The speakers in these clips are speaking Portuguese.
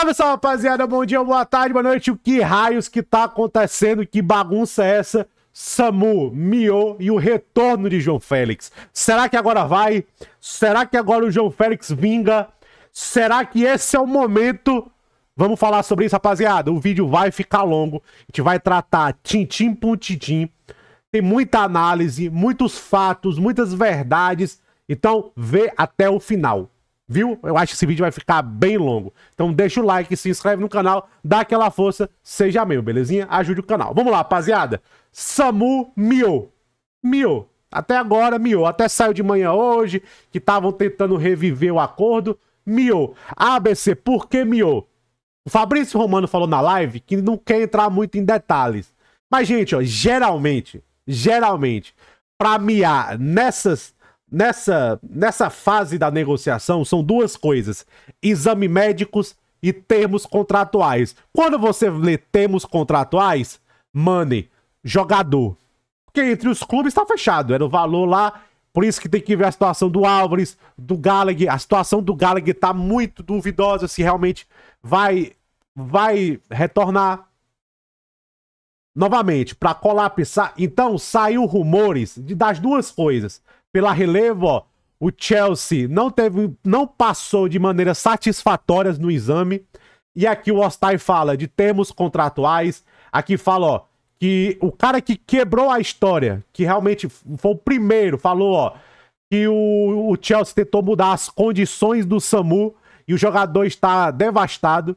Salve, salve, rapaziada. Bom dia, boa tarde, boa noite. O que raios que tá acontecendo? Que bagunça é essa? Samu, Mio e o retorno de João Félix. Será que agora vai? Será que agora o João Félix vinga? Será que esse é o momento? Vamos falar sobre isso, rapaziada. O vídeo vai ficar longo. A gente vai tratar tintim por tintim. Tem muita análise, muitos fatos, muitas verdades. Então, vê até o final. Viu? Eu acho que esse vídeo vai ficar bem longo. Então deixa o like, se inscreve no canal, dá aquela força, seja membro, belezinha? Ajude o canal. Vamos lá, rapaziada. Samu Mio. Mio. Até agora, Mio. Até saiu de manhã hoje, que estavam tentando reviver o acordo. Mio. ABC, por que Mio? O Fabrício Romano falou na live que não quer entrar muito em detalhes. Mas, gente, ó, geralmente, geralmente, pra miar nessas, nessa, nessa fase da negociação são duas coisas: exame médicos e termos contratuais. Quando você lê termos contratuais, money, jogador. Porque entre os clubes está fechado, era o valor lá. Por isso que tem que ver a situação do Álvares, do Gallagher. A situação do Gallagher está muito duvidosa se realmente vai vai retornar novamente, para colapsar. Então, saiu rumores de, das duas coisas. Pela relevo, o Chelsea não teve, não passou de maneira satisfatória no exame. E aqui o Ostai fala de termos contratuais. Aqui fala, ó, que o cara que quebrou a história, que realmente foi o primeiro, falou, ó, que o, o Chelsea tentou mudar as condições do SAMU e o jogador está devastado.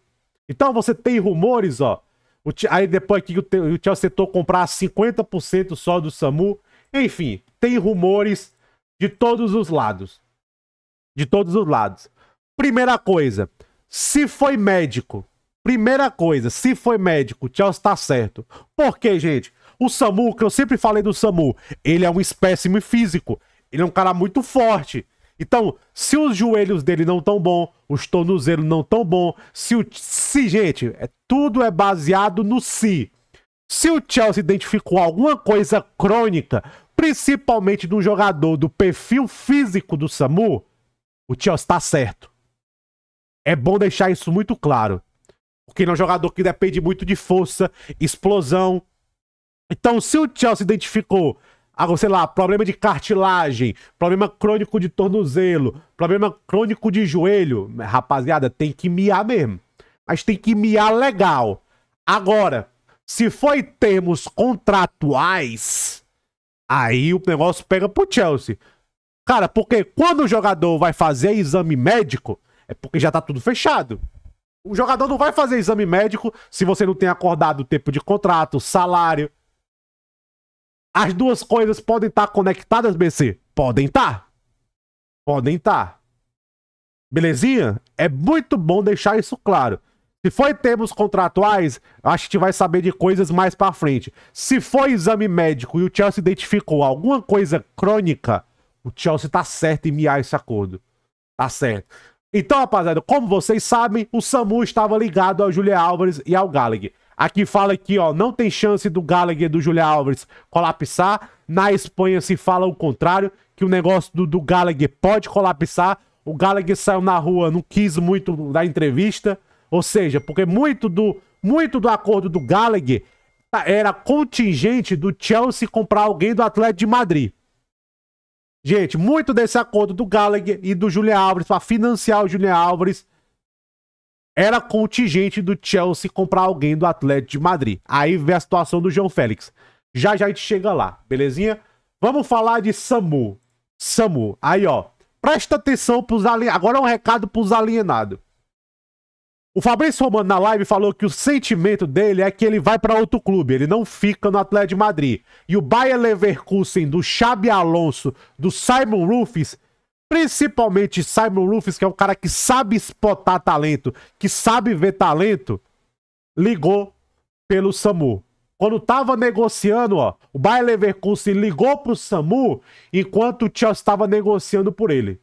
Então você tem rumores, ó, o, aí depois que o, o Chelsea tentou comprar 50% só do SAMU. Enfim, tem rumores de todos os lados. De todos os lados. Primeira coisa, se foi médico, primeira coisa, se foi médico, o Chelsea está certo. Por quê, gente? O SAMU, que eu sempre falei do SAMU, ele é um espécime físico. Ele é um cara muito forte. Então, se os joelhos dele não tão bom, os tornozelos não tão bom, se o se gente, é, tudo é baseado no se. Se o Chelsea identificou alguma coisa crônica, principalmente do jogador do perfil físico do Samu, o Chelsea está certo. É bom deixar isso muito claro. Porque ele é um jogador que depende muito de força, explosão. Então, se o Chelsea identificou algo, sei lá, problema de cartilagem, problema crônico de tornozelo, problema crônico de joelho, rapaziada, tem que miar mesmo. Mas tem que miar legal. Agora, se foi termos contratuais, aí o negócio pega pro Chelsea. Cara, porque quando o jogador vai fazer exame médico, é porque já tá tudo fechado. O jogador não vai fazer exame médico se você não tem acordado o tempo de contrato, salário. As duas coisas podem estar tá conectadas, BC? Podem estar. Tá. Podem estar. Tá. Belezinha? É muito bom deixar isso claro. Se foi em termos contratuais, acho que vai saber de coisas mais para frente. Se foi exame médico e o Chelsea identificou alguma coisa crônica, o Chelsea tá certo em miar esse acordo. Tá certo. Então, rapaziada, como vocês sabem, o Samu estava ligado ao Julia Álvares e ao Gallagher. Aqui fala que ó, não tem chance do Gallagher e do Julia Alves colapsar. Na Espanha se fala o contrário, que o negócio do, do Gallagher pode colapsar. O Gallagher saiu na rua, não quis muito da entrevista. Ou seja, porque muito do, muito do acordo do Gallagher era contingente do Chelsea comprar alguém do Atlético de Madrid. Gente, muito desse acordo do Gallagher e do Julia Alves para financiar o Julia Alves era contingente do Chelsea comprar alguém do Atlético de Madrid. Aí vem a situação do João Félix. Já já a gente chega lá, belezinha? Vamos falar de Samu. Samu, aí ó, presta atenção pros alienados. Agora é um recado pros alienados. O Fabrício Romano na live falou que o sentimento dele é que ele vai para outro clube, ele não fica no Atlético de Madrid. E o Bayer Leverkusen do Xabi Alonso, do Simon Rufus, principalmente Simon Rufus, que é um cara que sabe spotar talento, que sabe ver talento, ligou pelo SAMU. Quando tava negociando, ó, o Bayer Leverkusen ligou pro SAMU enquanto o Chelsea estava negociando por ele.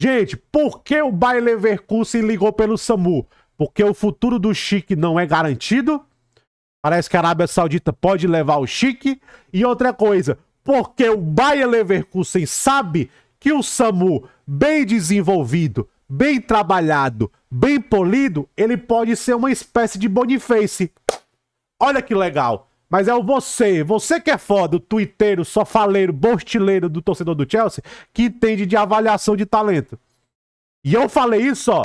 Gente, por que o Bayer Leverkusen ligou pelo SAMU? Porque o futuro do Chique não é garantido. Parece que a Arábia Saudita pode levar o Chique. E outra coisa, porque o Bayer Leverkusen sabe que o SAMU bem desenvolvido, bem trabalhado, bem polido, ele pode ser uma espécie de Boniface. Olha que legal. Mas é o você, você que é foda, o tuiteiro, sofaleiro, bostileiro do torcedor do Chelsea, que entende de avaliação de talento. E eu falei isso, ó,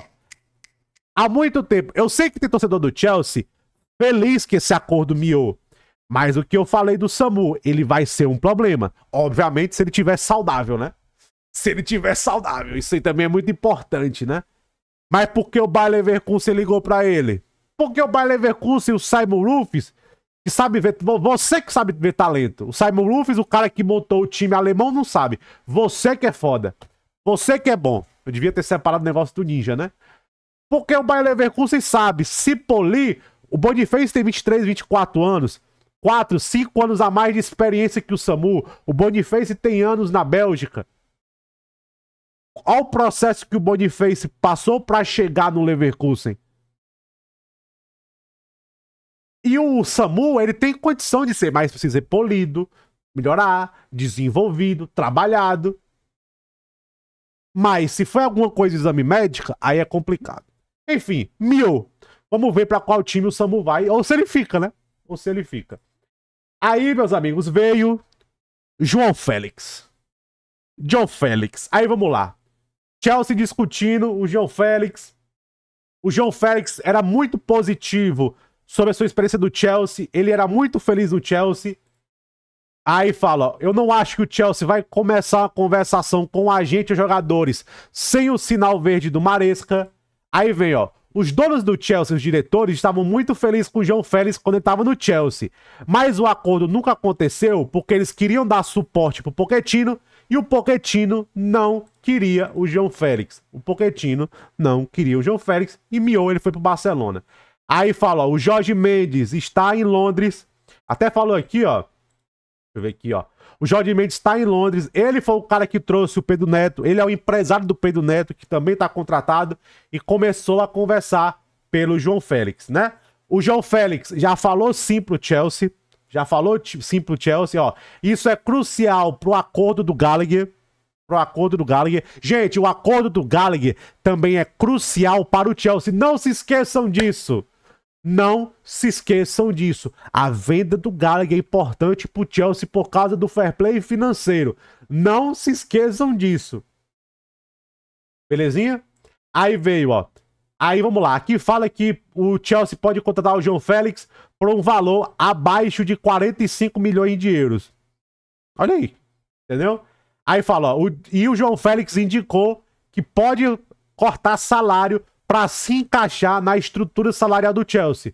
há muito tempo. Eu sei que tem torcedor do Chelsea feliz que esse acordo miou. Mas o que eu falei do Samu, ele vai ser um problema. Obviamente, se ele tiver saudável, né? Se ele tiver saudável, isso aí também é muito importante, né? Mas por que o Bayer Leverkusen ligou para ele? Porque o Bayer Leverkusen e o Simon Rufus, que sabe ver, você que sabe ver talento. O Simon Rufus, o cara que montou o time alemão, não sabe. Você que é foda. Você que é bom. Eu devia ter separado o negócio do Ninja, né? Porque o Bayer Leverkusen sabe, se polir, o Boniface tem 23, 24 anos. 4, 5 anos a mais de experiência que o SAMU. O Boniface tem anos na Bélgica. Olha o processo que o Boniface passou para chegar no Leverkusen. E o SAMU, ele tem condição de ser mais, precisa ser polido, melhorar, desenvolvido, trabalhado. Mas se foi alguma coisa de exame médica, aí é complicado. Enfim, mil. Vamos ver para qual time o Samu vai, ou se ele fica, né? Ou se ele fica. Aí, meus amigos, veio João Félix. João Félix. Aí vamos lá. Chelsea discutindo o João Félix. O João Félix era muito positivo sobre a sua experiência do Chelsea. Ele era muito feliz no Chelsea. Aí fala, eu não acho que o Chelsea vai começar a conversação com a gente e jogadores sem o sinal verde do Maresca. Aí vem, ó, os donos do Chelsea, os diretores, estavam muito felizes com o João Félix quando ele estava no Chelsea. Mas o acordo nunca aconteceu porque eles queriam dar suporte para o Poquetino e o Poquetino não queria o João Félix. O Poquetino não queria o João Félix e miou, ele foi o Barcelona. Aí fala, o Jorge Mendes está em Londres. Até falou aqui, ó. Deixa eu ver aqui, ó. O Jorge Mendes está em Londres. Ele foi o cara que trouxe o Pedro Neto. Ele é o empresário do Pedro Neto, que também está contratado, e começou a conversar pelo João Félix, né? O João Félix já falou sim pro Chelsea. Já falou sim pro Chelsea, ó. Isso é crucial pro acordo do Gallagher. Pro acordo do Gallagher. Gente, o acordo do Gallagher também é crucial para o Chelsea. Não se esqueçam disso. Não se esqueçam disso. A venda do Gallagher é importante para o Chelsea por causa do fair play financeiro. Não se esqueçam disso. Belezinha? Aí veio, ó. Aí vamos lá. Aqui fala que o Chelsea pode contratar o João Félix por um valor abaixo de 45 milhões de euros. Olha aí. Entendeu? Aí fala, ó. O, e o João Félix indicou que pode cortar salário para se encaixar na estrutura salarial do Chelsea.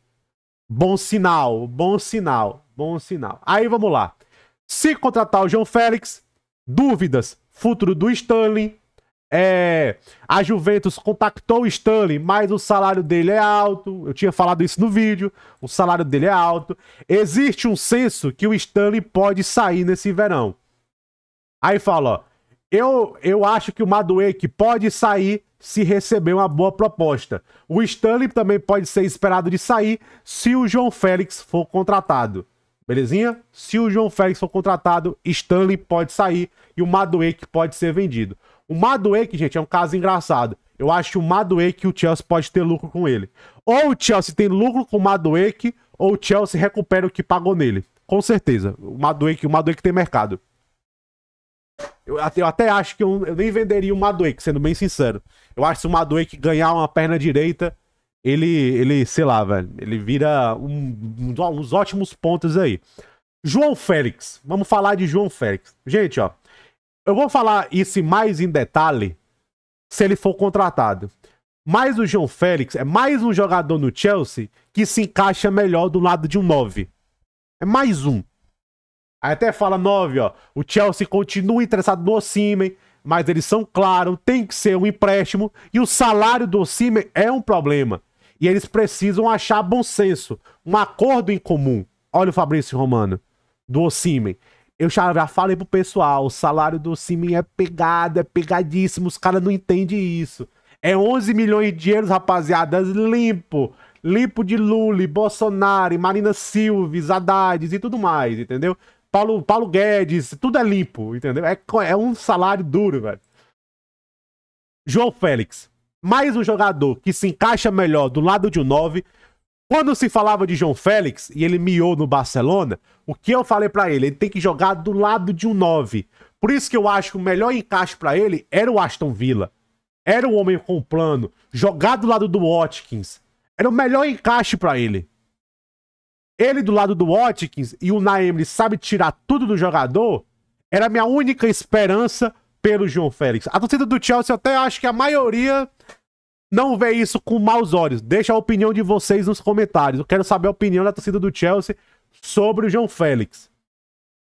Bom sinal, bom sinal, bom sinal. Aí vamos lá. Se contratar o João Félix, dúvidas, futuro do Sterling. É, a Juventus contactou o Sterling, mas o salário dele é alto. Eu tinha falado isso no vídeo. O salário dele é alto. Existe um senso que o Sterling pode sair nesse verão. Aí fala, ó, eu, eu acho que o Madueke pode sair se receber uma boa proposta. O Stanley também pode ser esperado de sair se o João Félix for contratado. Belezinha? Se o João Félix for contratado, Stanley pode sair e o Madueke pode ser vendido. O Madueke, gente, é um caso engraçado. Eu acho o Madueke e o Chelsea pode ter lucro com ele. Ou o Chelsea tem lucro com o Madueke, ou o Chelsea recupera o que pagou nele. Com certeza. O Madueke, o Madueke tem mercado. Eu até, eu até acho que eu, eu, nem venderia o Maduek, sendo bem sincero. Eu acho que se o Maduek ganhar uma perna direita, ele, ele sei lá, velho, ele vira um, um, uns ótimos pontos aí. João Félix, vamos falar de João Félix. Gente, ó, eu vou falar isso mais em detalhe se ele for contratado. Mas o João Félix é mais um jogador no Chelsea que se encaixa melhor do lado de um 9. É mais um. Aí até fala 9, ó. O Chelsea continua interessado no Osimen, mas eles são claros, tem que ser um empréstimo e o salário do Osimen é um problema. E eles precisam achar bom senso, um acordo em comum. Olha o Fabrício Romano do Osimen. Eu já, já falei pro pessoal, o salário do Osimen é pegado, é pegadíssimo, os caras não entendem isso. É 11 milhões de euros, rapaziada, limpo. Limpo de Lula, Bolsonaro, Marina Silves, Haddad e tudo mais, entendeu? Paulo, Paulo Guedes, tudo é limpo, entendeu? É, é um salário duro, velho. João Félix, mais um jogador que se encaixa melhor do lado de um 9. Quando se falava de João Félix e ele miou no Barcelona, o que eu falei para ele? Ele tem que jogar do lado de um 9. Por isso que eu acho que o melhor encaixe para ele era o Aston Villa. Era o homem com plano, jogar do lado do Watkins. Era o melhor encaixe para ele ele do lado do Watkins e o Naemi sabe tirar tudo do jogador, era minha única esperança pelo João Félix. A torcida do Chelsea, eu até acho que a maioria não vê isso com maus olhos. Deixa a opinião de vocês nos comentários. Eu quero saber a opinião da torcida do Chelsea sobre o João Félix.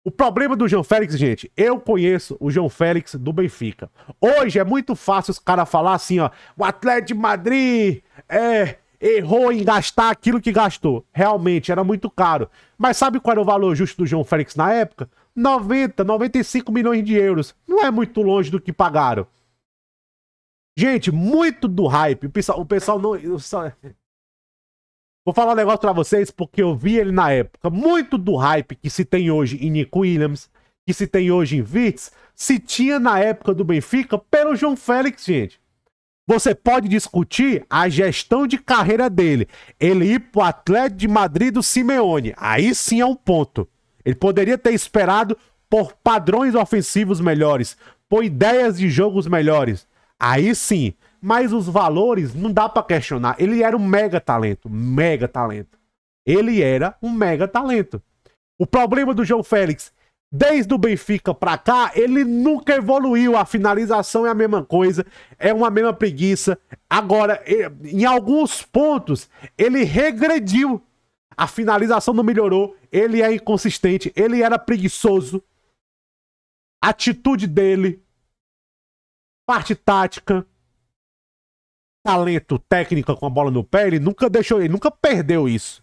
O problema do João Félix, gente, eu conheço o João Félix do Benfica. Hoje é muito fácil os caras falar assim, ó, o Atlético de Madrid é errou em gastar aquilo que gastou. Realmente, era muito caro. Mas sabe qual era o valor justo do João Félix na época? 90, 95 milhões de euros. Não é muito longe do que pagaram. Gente, muito do hype. O pessoal, o pessoal não. Vou falar um negócio pra vocês porque eu vi ele na época. Muito do hype que se tem hoje em Nick Williams, que se tem hoje em Vitz, se tinha na época do Benfica pelo João Félix, gente. Você pode discutir a gestão de carreira dele. Ele ir pro Atlético de Madrid do Simeone. Aí sim é um ponto. Ele poderia ter esperado por padrões ofensivos melhores, por ideias de jogos melhores. Aí sim. Mas os valores não dá para questionar. Ele era um mega talento, mega talento. Ele era um mega talento. O problema do João Félix Desde o Benfica pra cá, ele nunca evoluiu. A finalização é a mesma coisa, é uma mesma preguiça. Agora, em alguns pontos, ele regrediu. A finalização não melhorou, ele é inconsistente, ele era preguiçoso. A atitude dele, parte tática, talento, técnica com a bola no pé, ele nunca deixou, ele nunca perdeu isso.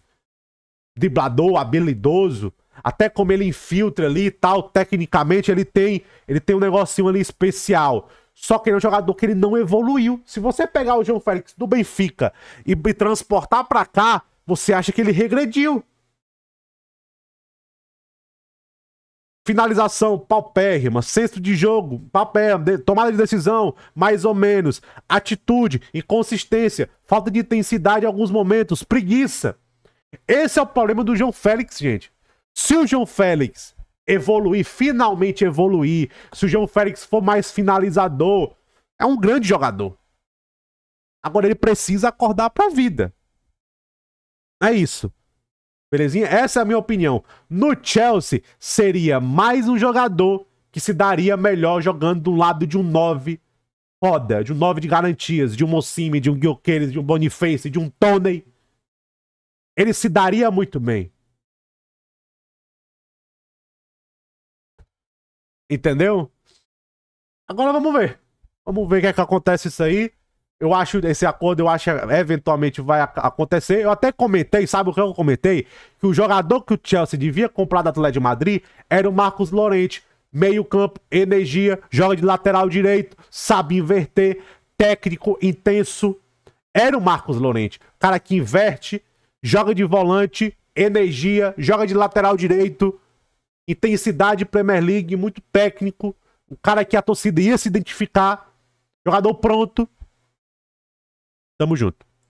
Driblador, habilidoso, até como ele infiltra ali e tal, tecnicamente ele tem, ele tem um negocinho ali especial. Só que ele é um jogador que ele não evoluiu. Se você pegar o João Félix do Benfica e, e transportar para cá, você acha que ele regrediu. Finalização paupérrima, sexto de jogo, paupérrima, tomada de decisão, mais ou menos, atitude, inconsistência, falta de intensidade em alguns momentos, preguiça. Esse é o problema do João Félix, gente. Se o João Félix evoluir, finalmente evoluir, se o João Félix for mais finalizador, é um grande jogador. Agora ele precisa acordar pra vida. É isso. Belezinha? Essa é a minha opinião. No Chelsea, seria mais um jogador que se daria melhor jogando do lado de um 9 foda, de um 9 de garantias, de um Mocime, de um Guilherme, de um Boniface, de um Tony. Ele se daria muito bem. Entendeu? Agora vamos ver. Vamos ver o que é que acontece isso aí. Eu acho esse acordo, eu acho eventualmente vai acontecer. Eu até comentei, sabe o que eu comentei? Que o jogador que o Chelsea devia comprar da Atlético de Madrid era o Marcos Lorente. Meio campo, energia, joga de lateral direito, sabe inverter, técnico, intenso. Era o Marcos Lorente. Cara que inverte, joga de volante, energia, joga de lateral direito intensidade Premier League, muito técnico, um cara que a torcida ia se identificar, jogador pronto. Tamo junto.